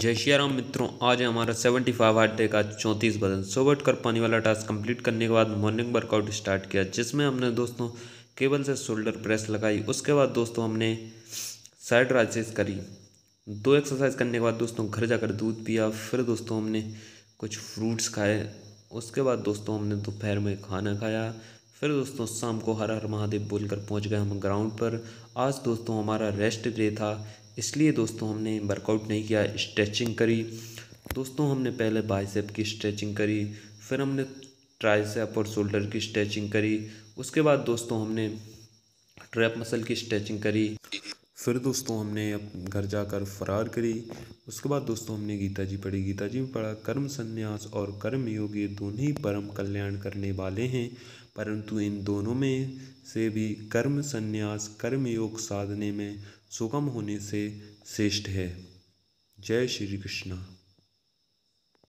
जय श्याराम मित्रों आज है हमारा सेवेंटी फाइव हार्ट डे का चौंतीस बदन सोवर्ट कर पाने वाला टास्क कंप्लीट करने के बाद मॉर्निंग वर्कआउट स्टार्ट किया जिसमें हमने दोस्तों केबल से शोल्डर प्रेस लगाई उसके बाद दोस्तों हमने साइड राइजेस करी दो एक्सरसाइज करने के बाद दोस्तों घर जाकर दूध पिया फिर दोस्तों हमने कुछ फ्रूट्स खाए उसके बाद दोस्तों हमने दोपहर में खाना खाया फिर दोस्तों शाम को हर हर महादेव बोलकर पहुँच गए हम ग्राउंड पर आज दोस्तों हमारा रेस्ट डे था इसलिए दोस्तों हमने वर्कआउट नहीं किया स्ट्रेचिंग करी दोस्तों हमने पहले बाइसेप की स्ट्रेचिंग करी फिर हमने ट्राइसेप और शोल्डर की स्ट्रेचिंग करी उसके बाद दोस्तों हमने ट्रैप मसल की स्ट्रेचिंग करी फिर दोस्तों हमने घर जाकर फरार करी उसके बाद दोस्तों हमने गीता जी पढ़ी गीता जी में पढ़ा कर्म संन्यास और कर्म योग ये दोनों ही परम कल्याण करने वाले हैं परंतु इन दोनों में से भी कर्म संन्यास कर्म योग साधने में सुगम होने से श्रेष्ठ है जय श्री कृष्णा